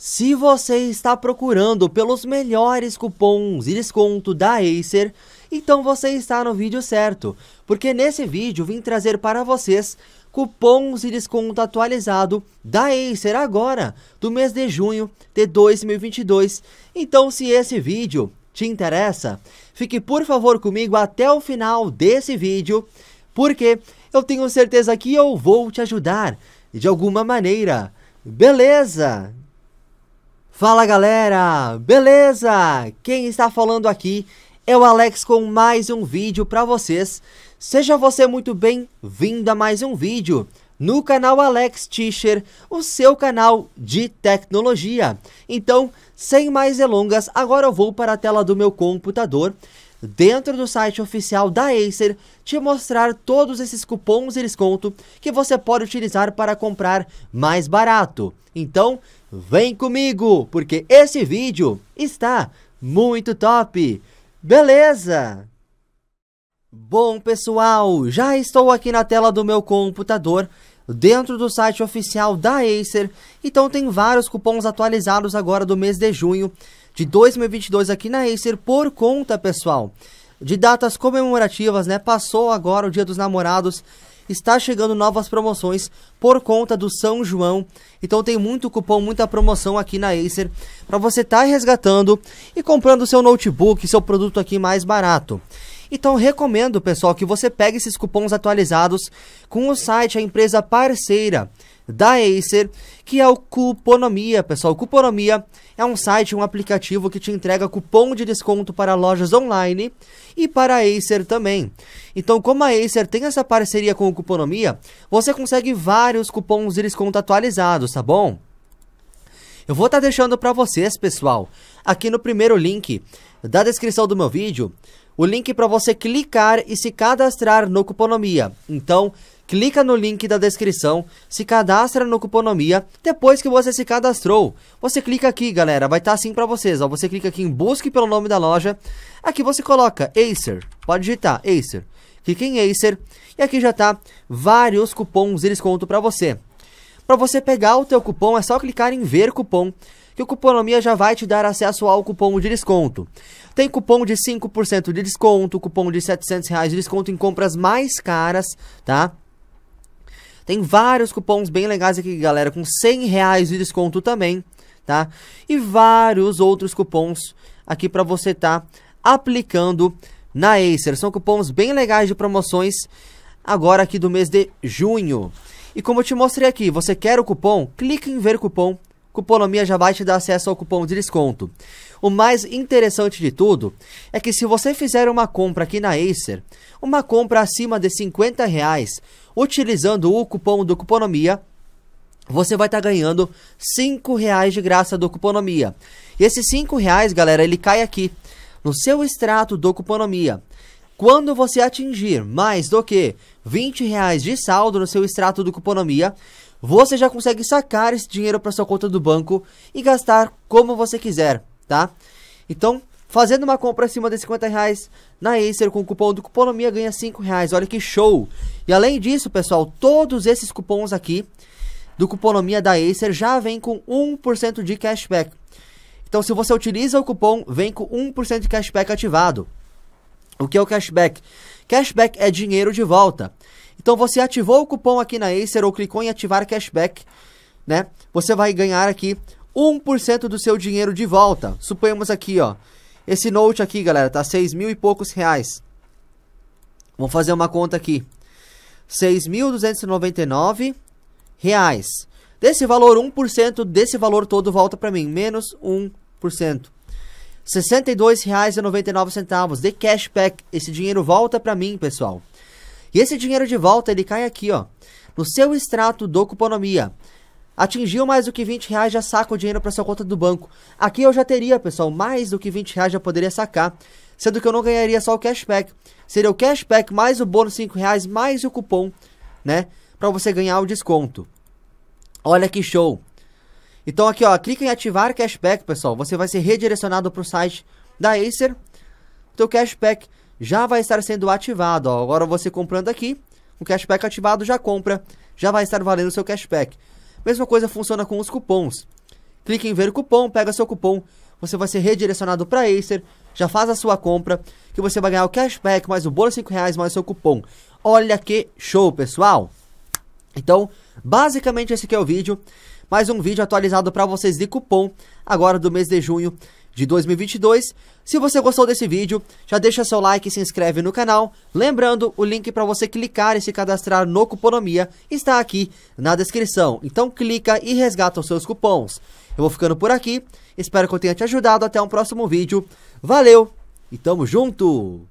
Se você está procurando pelos melhores cupons e desconto da Acer, então você está no vídeo certo, porque nesse vídeo vim trazer para vocês cupons e desconto atualizado da Acer agora, do mês de junho de 2022. Então se esse vídeo te interessa, fique por favor comigo até o final desse vídeo, porque eu tenho certeza que eu vou te ajudar de alguma maneira. Beleza? Fala galera, beleza? Quem está falando aqui é o Alex com mais um vídeo para vocês. Seja você muito bem-vindo a mais um vídeo no canal Alex Tischer, o seu canal de tecnologia. Então, sem mais delongas, agora eu vou para a tela do meu computador dentro do site oficial da Acer te mostrar todos esses cupons e desconto que você pode utilizar para comprar mais barato. Então, vem comigo, porque esse vídeo está muito top. Beleza? Bom, pessoal, já estou aqui na tela do meu computador dentro do site oficial da Acer. Então tem vários cupons atualizados agora do mês de junho de 2022 aqui na Acer por conta, pessoal, de datas comemorativas, né? Passou agora o Dia dos Namorados, está chegando novas promoções por conta do São João. Então tem muito cupom, muita promoção aqui na Acer para você estar tá resgatando e comprando seu notebook, seu produto aqui mais barato. Então recomendo, pessoal, que você pegue esses cupons atualizados com o site a empresa parceira da Acer, que é o Cuponomia, pessoal. Cuponomia é um site, um aplicativo que te entrega cupom de desconto para lojas online e para a Acer também. Então, como a Acer tem essa parceria com o Cuponomia, você consegue vários cupons de desconto atualizados, tá bom? Eu vou estar tá deixando para vocês, pessoal, aqui no primeiro link da descrição do meu vídeo, o link para você clicar e se cadastrar no Cuponomia. Então, clica no link da descrição, se cadastra no Cuponomia. Depois que você se cadastrou, você clica aqui, galera, vai estar tá assim para vocês, ó. Você clica aqui em busque pelo nome da loja. Aqui você coloca Acer, pode digitar Acer. Clica em Acer e aqui já tá vários cupons de desconto para você. Para você pegar o teu cupom é só clicar em ver cupom que o Cuponomia já vai te dar acesso ao cupom de desconto. Tem cupom de 5% de desconto, cupom de R$ reais de desconto em compras mais caras, tá? Tem vários cupons bem legais aqui, galera, com 100 reais de desconto também, tá? E vários outros cupons aqui para você tá aplicando na Acer. São cupons bem legais de promoções agora aqui do mês de junho. E como eu te mostrei aqui, você quer o cupom? Clique em ver cupom. Cuponomia já vai te dar acesso ao cupom de desconto. O mais interessante de tudo é que se você fizer uma compra aqui na Acer, uma compra acima de 50 reais, utilizando o cupom do Cuponomia, você vai estar tá ganhando cinco reais de graça do Cuponomia. E esses cinco reais, galera, ele cai aqui no seu extrato do Cuponomia. Quando você atingir mais do que 20 reais de saldo no seu extrato do Cuponomia, você já consegue sacar esse dinheiro para sua conta do banco e gastar como você quiser, tá? Então, Fazendo uma compra acima de 50 reais na Acer com o cupom do Cuponomia ganha 5 reais. Olha que show! E além disso, pessoal, todos esses cupons aqui do Cuponomia da Acer já vem com 1% de cashback. Então, se você utiliza o cupom, vem com 1% de cashback ativado. O que é o cashback? Cashback é dinheiro de volta. Então, você ativou o cupom aqui na Acer ou clicou em ativar cashback, né? Você vai ganhar aqui 1% do seu dinheiro de volta. Suponhamos aqui, ó, esse Note aqui, galera, tá seis mil e poucos reais. Vamos fazer uma conta aqui. 6.299 reais. Desse valor, 1% desse valor todo volta para mim. Menos 1%. R$ 62,99 de cashback. Esse dinheiro volta para mim, pessoal. E esse dinheiro de volta, ele cai aqui, ó. No seu extrato do Cuponomia. Atingiu mais do que 20 reais, já saca o dinheiro para sua conta do banco. Aqui eu já teria, pessoal, mais do que 20 reais já poderia sacar. Sendo que eu não ganharia só o cashback. Seria o cashback mais o bônus 5 reais, mais o cupom, né? Para você ganhar o desconto. Olha que show! Então aqui, ó, clica em ativar cashback, pessoal. Você vai ser redirecionado para o site da Acer. Teu cashback já vai estar sendo ativado, ó. Agora você comprando aqui, o cashback ativado já compra, já vai estar valendo o seu cashback. Mesma coisa funciona com os cupons. Clique em ver cupom, pega seu cupom, você vai ser redirecionado para Acer, já faz a sua compra, que você vai ganhar o cashback, mais o bolo 5 reais, mais o seu cupom. Olha que show, pessoal! Então, basicamente esse aqui é o vídeo. Mais um vídeo atualizado para vocês de cupom, agora do mês de junho de 2022. Se você gostou desse vídeo, já deixa seu like e se inscreve no canal. Lembrando, o link para você clicar e se cadastrar no Cuponomia está aqui na descrição. Então clica e resgata os seus cupons. Eu vou ficando por aqui, espero que eu tenha te ajudado. Até um próximo vídeo. Valeu e tamo junto!